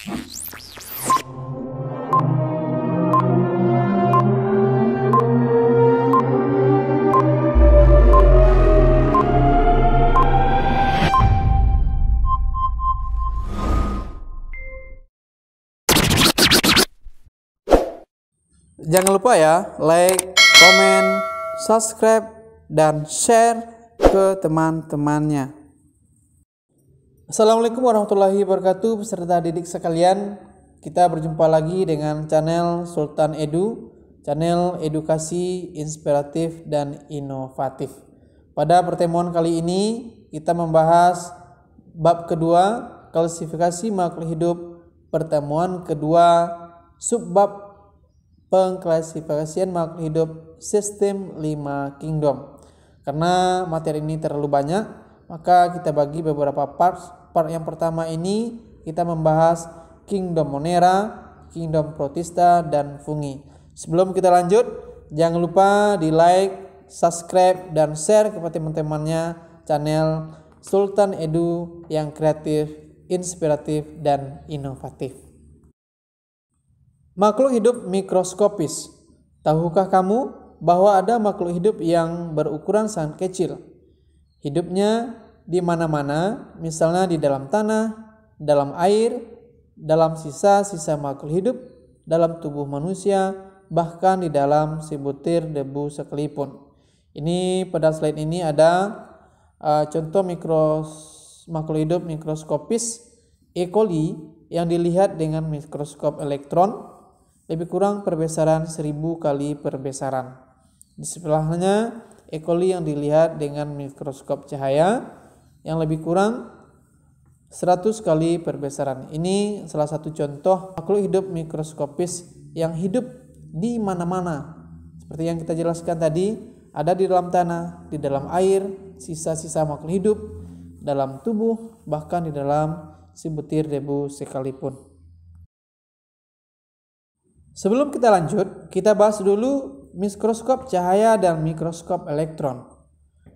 Jangan lupa ya, like, komen, subscribe, dan share ke teman-temannya. Assalamualaikum warahmatullahi wabarakatuh peserta didik sekalian kita berjumpa lagi dengan channel Sultan Edu channel edukasi inspiratif dan inovatif pada pertemuan kali ini kita membahas bab kedua klasifikasi makhluk hidup pertemuan kedua subbab pengklasifikasian makhluk hidup sistem 5 kingdom karena materi ini terlalu banyak maka kita bagi beberapa parts part yang pertama ini kita membahas kingdom Monera, kingdom Protista dan Fungi. Sebelum kita lanjut, jangan lupa di like, subscribe dan share kepada teman-temannya channel Sultan Edu yang kreatif, inspiratif dan inovatif. Makhluk hidup mikroskopis. Tahukah kamu bahwa ada makhluk hidup yang berukuran sangat kecil? Hidupnya di mana-mana, misalnya di dalam tanah, dalam air, dalam sisa-sisa makhluk hidup, dalam tubuh manusia, bahkan di dalam si butir debu sekalipun. Ini pada slide ini ada uh, contoh mikros makhluk hidup mikroskopis E. coli yang dilihat dengan mikroskop elektron lebih kurang perbesaran 1000 kali perbesaran. Di sebelahnya E. coli yang dilihat dengan mikroskop cahaya yang lebih kurang 100 kali perbesaran. Ini salah satu contoh makhluk hidup mikroskopis yang hidup di mana-mana. Seperti yang kita jelaskan tadi, ada di dalam tanah, di dalam air, sisa-sisa makhluk hidup, dalam tubuh, bahkan di dalam sebutir debu sekalipun. Sebelum kita lanjut, kita bahas dulu mikroskop cahaya dan mikroskop elektron.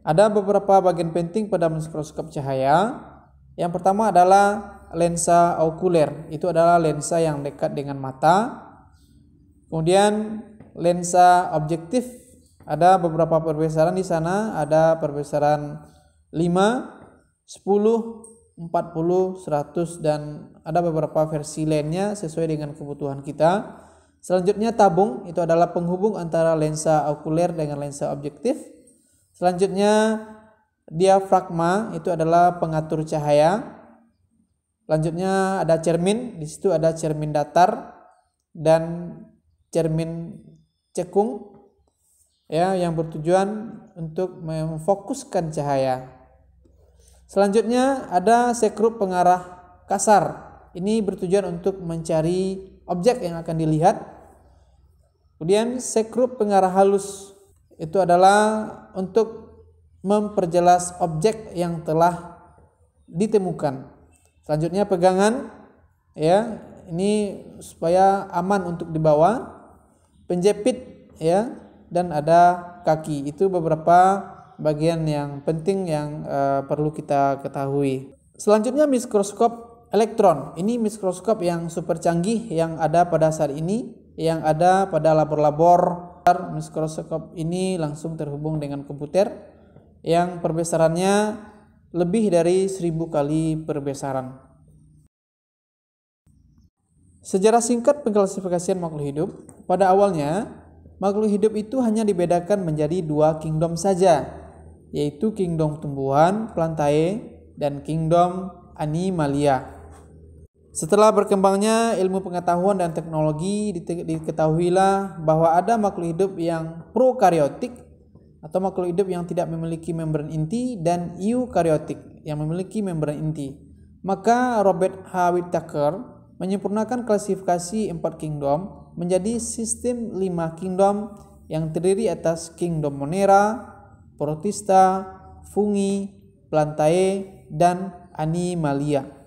Ada beberapa bagian penting pada mikroskop cahaya. Yang pertama adalah lensa okuler. Itu adalah lensa yang dekat dengan mata. Kemudian lensa objektif ada beberapa perbesaran di sana, ada perbesaran 5, 10, 40, 100 dan ada beberapa versi lainnya sesuai dengan kebutuhan kita. Selanjutnya tabung itu adalah penghubung antara lensa okuler dengan lensa objektif. Selanjutnya diafragma itu adalah pengatur cahaya. Selanjutnya ada cermin, di situ ada cermin datar dan cermin cekung ya yang bertujuan untuk memfokuskan cahaya. Selanjutnya ada sekrup pengarah kasar. Ini bertujuan untuk mencari objek yang akan dilihat. Kemudian sekrup pengarah halus itu adalah untuk memperjelas objek yang telah ditemukan. Selanjutnya pegangan ya, ini supaya aman untuk dibawa. Penjepit ya dan ada kaki. Itu beberapa bagian yang penting yang uh, perlu kita ketahui. Selanjutnya mikroskop elektron. Ini mikroskop yang super canggih yang ada pada saat ini, yang ada pada labor-labor Mikroskop ini langsung terhubung dengan komputer yang perbesarannya lebih dari seribu kali perbesaran. Sejarah singkat pengklasifikasian makhluk hidup. Pada awalnya, makhluk hidup itu hanya dibedakan menjadi dua kingdom saja, yaitu kingdom tumbuhan, plantae, dan kingdom animalia. Setelah berkembangnya ilmu pengetahuan dan teknologi, diketahuilah bahwa ada makhluk hidup yang prokariotik atau makhluk hidup yang tidak memiliki membran inti dan eukariotik yang memiliki membran inti. Maka Robert H. Whittaker menyempurnakan klasifikasi empat kingdom menjadi sistem lima kingdom yang terdiri atas kingdom Monera, Protista, Fungi, Plantae, dan Animalia.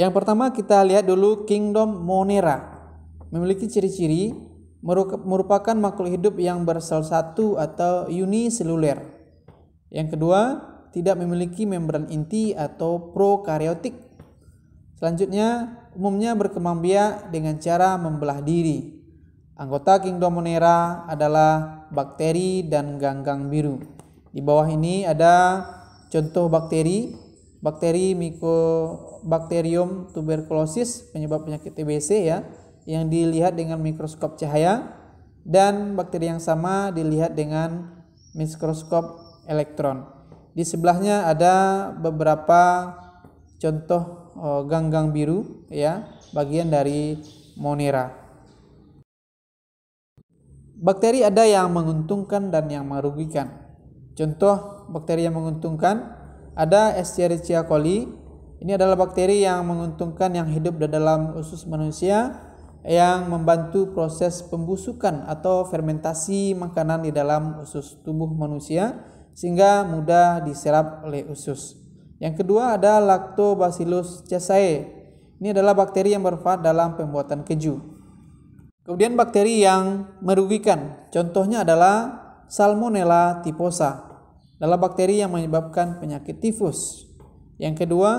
Yang pertama kita lihat dulu kingdom Monera. Memiliki ciri-ciri merupakan makhluk hidup yang bersel satu atau uniseluler. Yang kedua, tidak memiliki membran inti atau prokaryotik. Selanjutnya, umumnya berkembang biak dengan cara membelah diri. Anggota kingdom Monera adalah bakteri dan ganggang biru. Di bawah ini ada contoh bakteri bakteri Mycobacterium tuberculosis penyebab penyakit TBC ya yang dilihat dengan mikroskop cahaya dan bakteri yang sama dilihat dengan mikroskop elektron. Di sebelahnya ada beberapa contoh eh, ganggang biru ya, bagian dari Monera. Bakteri ada yang menguntungkan dan yang merugikan. Contoh bakteri yang menguntungkan ada Escherichia coli. Ini adalah bakteri yang menguntungkan yang hidup di dalam usus manusia yang membantu proses pembusukan atau fermentasi makanan di dalam usus tubuh manusia sehingga mudah diserap oleh usus. Yang kedua ada Lactobacillus caeae. Ini adalah bakteri yang bermanfaat dalam pembuatan keju. Kemudian bakteri yang merugikan, contohnya adalah Salmonella typhosa adalah bakteri yang menyebabkan penyakit tifus. Yang kedua,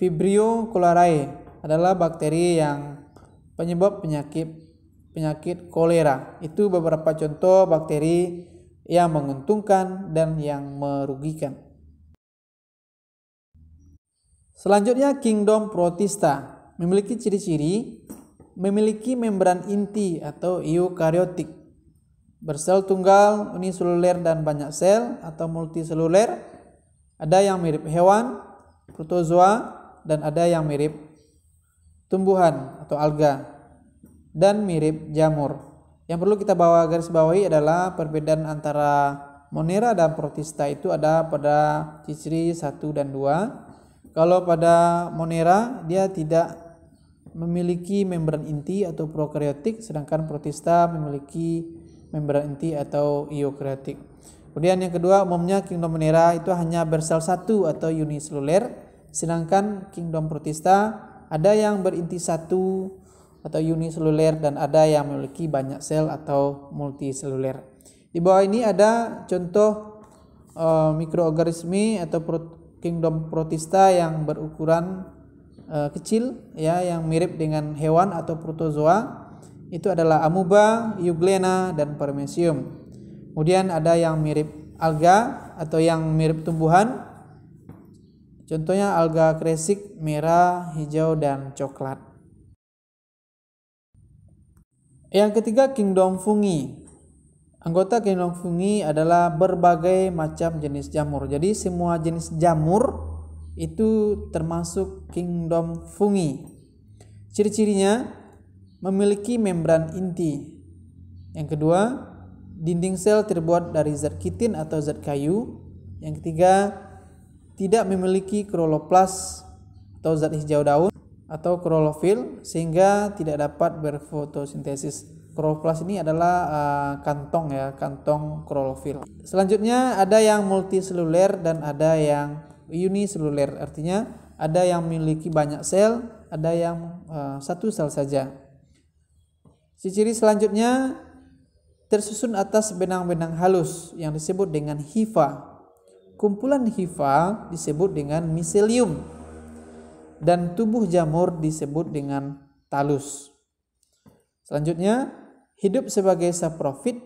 Vibrio cholerae adalah bakteri yang penyebab penyakit penyakit kolera. Itu beberapa contoh bakteri yang menguntungkan dan yang merugikan. Selanjutnya kingdom protista memiliki ciri-ciri memiliki membran inti atau eukariotik bersel tunggal, uniseluler dan banyak sel atau multiseluler. Ada yang mirip hewan, protozoa, dan ada yang mirip tumbuhan atau alga dan mirip jamur. Yang perlu kita bawa garis bawahi adalah perbedaan antara monera dan protista itu ada pada ciri 1 dan 2. Kalau pada monera dia tidak memiliki membran inti atau prokariotik sedangkan protista memiliki membran inti atau iokreatik. Kemudian yang kedua, umumnya kingdom Monera itu hanya bersel satu atau uniseluler, sedangkan kingdom Protista ada yang berinti satu atau uniseluler dan ada yang memiliki banyak sel atau multiseluler. Di bawah ini ada contoh e, mikroorganisme atau pro, kingdom Protista yang berukuran e, kecil ya yang mirip dengan hewan atau protozoa itu adalah amuba, euglena dan paramecium. Kemudian ada yang mirip alga atau yang mirip tumbuhan. Contohnya alga kresik, merah, hijau dan coklat. Yang ketiga kingdom fungi. Anggota kingdom fungi adalah berbagai macam jenis jamur. Jadi semua jenis jamur itu termasuk kingdom fungi. Ciri-cirinya memiliki membran inti. Yang kedua, dinding sel terbuat dari zat kitin atau zat kayu. Yang ketiga, tidak memiliki kroloplas atau zat hijau daun atau klorofil sehingga tidak dapat berfotosintesis. Kloroplas ini adalah uh, kantong ya, kantong klorofil. Selanjutnya ada yang multiseluler dan ada yang uniseluler. Artinya ada yang memiliki banyak sel, ada yang uh, satu sel saja. Ciri-ciri selanjutnya tersusun atas benang-benang halus yang disebut dengan hifa. Kumpulan hifa disebut dengan miselium dan tubuh jamur disebut dengan talus. Selanjutnya, hidup sebagai saprofit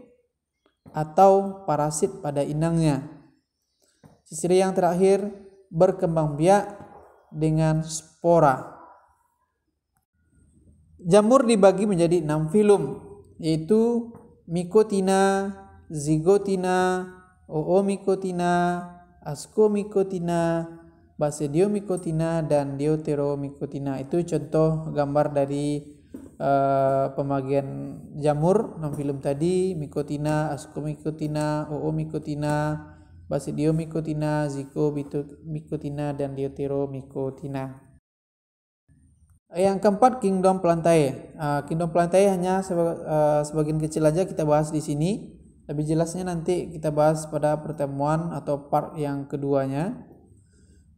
atau parasit pada inangnya. Ciri yang terakhir berkembang biak dengan spora. Jamur dibagi menjadi enam filum, yaitu mikotina, Zygotina, oomikotina, askomikotina, basidiomikotina, dan mikotina. Itu contoh gambar dari uh, pembagian jamur enam filum tadi, mikotina, askomikotina, oomikotina, basidiomikotina, Zygotomycotina, dan mikotina. Yang keempat kingdom pelantai. Uh, eh, kingdom pelantai hanya seba, uh, sebagian kecil aja kita bahas di sini. Lebih jelasnya nanti kita bahas pada pertemuan atau part yang keduanya.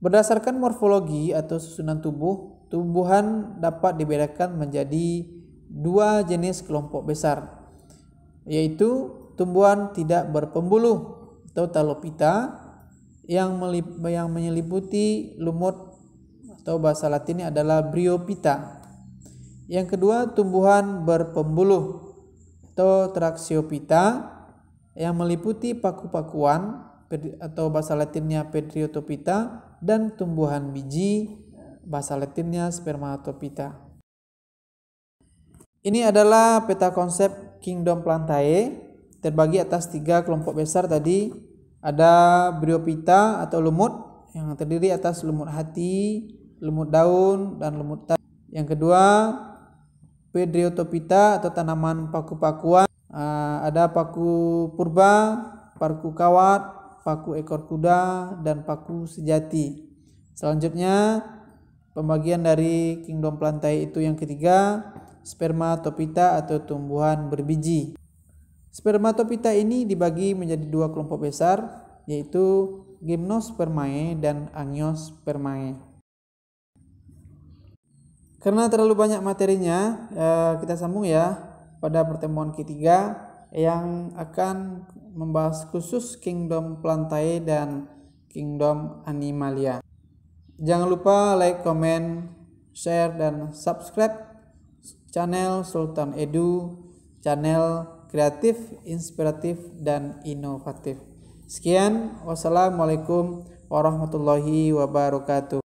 Berdasarkan morfologi atau susunan tubuh, tumbuhan dapat dibedakan menjadi dua jenis kelompok besar, yaitu tumbuhan tidak berpembuluh atau talopita yang, yang menyeliputi lumut atau bahasa latinnya adalah bryopita. Yang kedua, tumbuhan berpembuluh atau traxiopita yang meliputi paku-pakuan atau bahasa latinnya pedriotopita dan tumbuhan biji bahasa latinnya spermatopita. Ini adalah peta konsep kingdom plantae terbagi atas tiga kelompok besar tadi ada bryopita atau lumut yang terdiri atas lumut hati, lemut daun dan lumut tanah. Yang kedua, Pedriotopita atau tanaman paku-pakuan. Ah, ada paku purba, paku kawat, paku ekor kuda, dan paku sejati. Selanjutnya, pembagian dari kingdom plantae itu yang ketiga, spermatopita atau tumbuhan berbiji. Spermatopita ini dibagi menjadi dua kelompok besar, yaitu gymnospermae dan angiospermae. Karena terlalu banyak materinya, eh, kita sambung ya pada pertemuan ketiga yang akan membahas khusus kingdom plantae dan kingdom animalia. Jangan lupa like, comment, share, dan subscribe channel Sultan Edu, channel kreatif, inspiratif, dan inovatif. Sekian, wassalamualaikum warahmatullahi wabarakatuh.